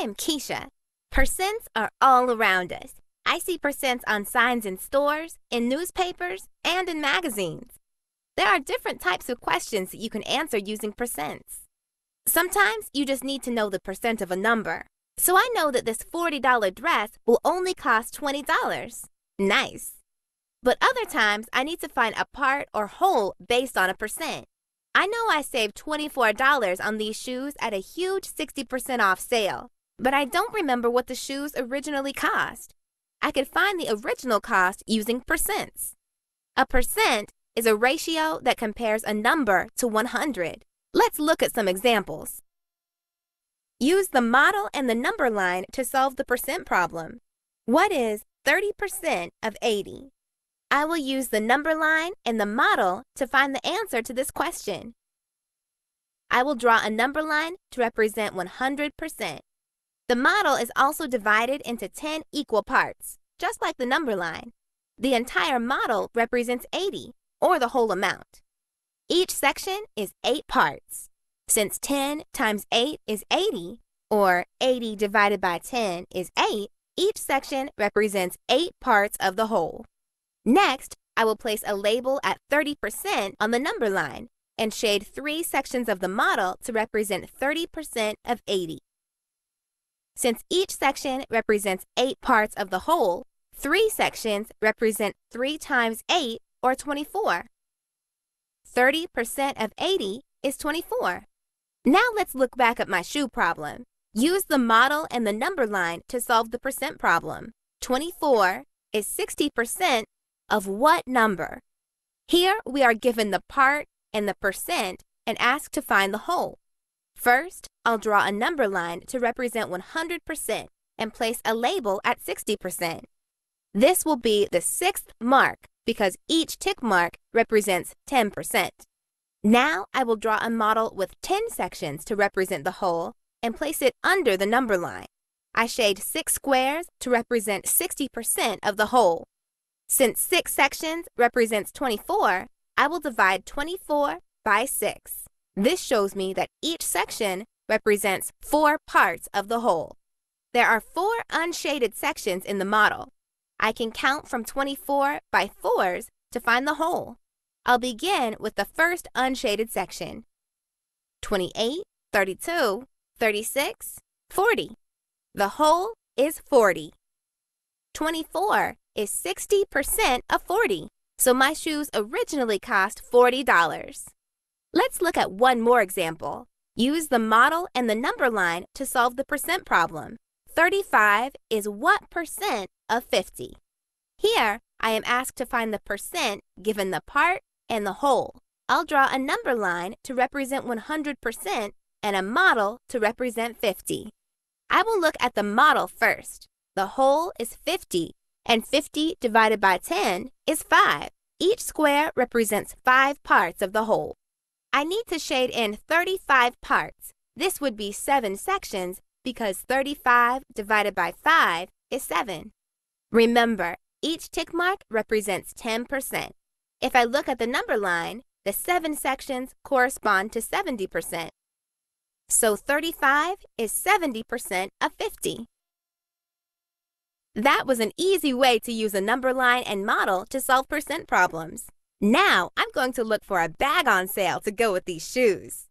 I am Keisha. Percents are all around us. I see percents on signs in stores, in newspapers, and in magazines. There are different types of questions that you can answer using percents. Sometimes you just need to know the percent of a number. So I know that this $40 dress will only cost $20. Nice. But other times I need to find a part or whole based on a percent. I know I saved $24 on these shoes at a huge 60% off sale, but I don't remember what the shoes originally cost. I could find the original cost using percents. A percent is a ratio that compares a number to 100. Let's look at some examples. Use the model and the number line to solve the percent problem. What is 30% of 80? I will use the number line and the model to find the answer to this question. I will draw a number line to represent 100%. The model is also divided into 10 equal parts, just like the number line. The entire model represents 80, or the whole amount. Each section is 8 parts. Since 10 times 8 is 80, or 80 divided by 10 is 8, each section represents 8 parts of the whole. Next, I will place a label at 30% on the number line and shade three sections of the model to represent 30% of 80. Since each section represents eight parts of the whole, three sections represent 3 times 8, or 24. 30% of 80 is 24. Now let's look back at my shoe problem. Use the model and the number line to solve the percent problem. 24 is 60% of what number? Here we are given the part and the percent and asked to find the whole. First, I'll draw a number line to represent 100% and place a label at 60%. This will be the sixth mark because each tick mark represents 10%. Now I will draw a model with 10 sections to represent the whole and place it under the number line. I shade 6 squares to represent 60% of the whole. Since 6 sections represents 24, I will divide 24 by 6. This shows me that each section represents four parts of the whole. There are four unshaded sections in the model. I can count from 24 by 4s to find the whole. I'll begin with the first unshaded section. 28, 32, 36, 40. The whole is 40. 24 is 60% of 40, so my shoes originally cost $40. Let's look at one more example. Use the model and the number line to solve the percent problem. 35 is what percent of 50? Here, I am asked to find the percent given the part and the whole. I'll draw a number line to represent 100% and a model to represent 50. I will look at the model first. The whole is 50, and 50 divided by 10 is 5. Each square represents 5 parts of the whole. I need to shade in 35 parts. This would be 7 sections because 35 divided by 5 is 7. Remember, each tick mark represents 10%. If I look at the number line, the 7 sections correspond to 70%. So 35 is 70% of 50. That was an easy way to use a number line and model to solve percent problems. Now I'm going to look for a bag on sale to go with these shoes.